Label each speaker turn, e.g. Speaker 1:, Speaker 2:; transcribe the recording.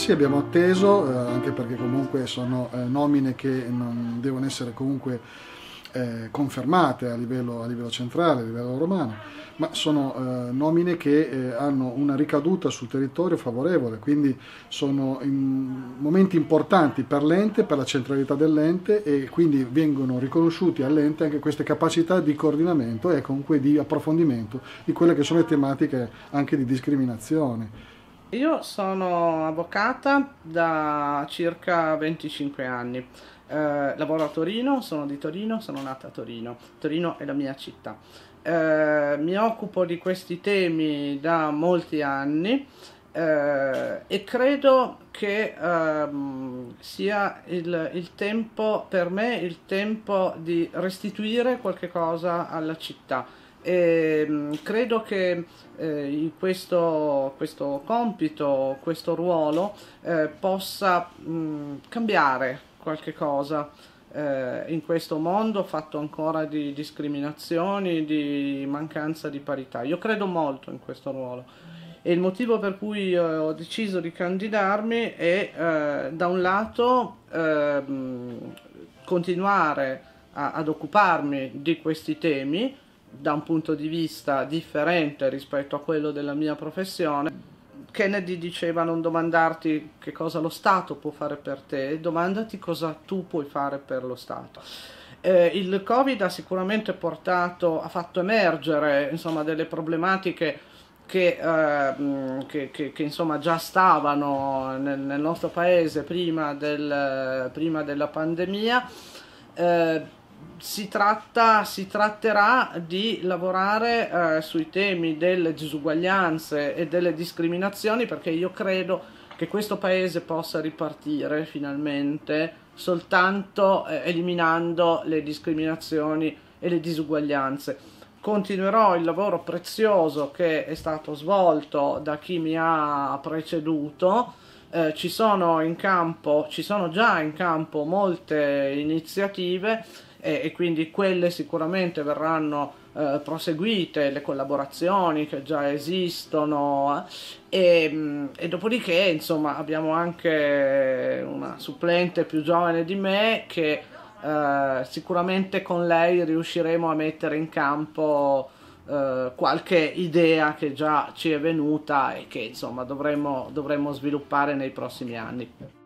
Speaker 1: Sì, abbiamo atteso, eh, anche perché comunque sono eh, nomine che non devono essere comunque eh, confermate a livello, a livello, centrale, a livello romano, ma sono eh, nomine che eh, hanno una ricaduta sul territorio favorevole, quindi sono in, momenti importanti per l'ente, per la centralità dell'ente e quindi vengono riconosciuti all'ente anche queste capacità di coordinamento e comunque di approfondimento di quelle che sono le tematiche anche di discriminazione
Speaker 2: io sono avvocata da circa 25 anni. Eh, lavoro a Torino, sono di Torino, sono nata a Torino. Torino è la mia città. Eh, mi occupo di questi temi da molti anni eh, e credo che ehm, sia il, il tempo, per me, il tempo di restituire qualche cosa alla città e ehm, credo che eh, questo, questo, compito, questo ruolo eh, possa mh, mm, cambiare qualche cosa eh, in questo mondo fatto ancora di discriminazioni, di mancanza di parità. Io credo molto in questo ruolo e il motivo per cui eh, ho deciso di candidarmi è eh, da un lato ehm, continuare a, ad occuparmi di questi temi, da un punto di vista differente rispetto a quello della mia professione. Kennedy diceva non domandarti che cosa lo Stato può fare per te, domandati cosa tu puoi fare per lo Stato. Eh, il Covid ha sicuramente portato, ha fatto emergere insomma, delle problematiche che, eh, che, che, che insomma, già stavano nel, nel nostro paese prima, del, prima della pandemia. Eh, si, tratta, si tratterà di lavorare eh, sui temi delle disuguaglianze e delle discriminazioni perché io credo che questo paese possa ripartire finalmente soltanto eh, eliminando le discriminazioni e le disuguaglianze. Continuerò il lavoro prezioso che è stato svolto da chi mi ha preceduto eh, ci sono in campo, ci sono già in campo molte iniziative e, e quindi quelle sicuramente verranno eh, proseguite, le collaborazioni che già esistono eh. e, mm, e, dopodiché insomma abbiamo anche una supplente più giovane di me che eh, sicuramente con lei riusciremo a mettere in campo eh, qualche idea che già ci è venuta e che insomma dovremmo, dovremmo sviluppare nei prossimi anni.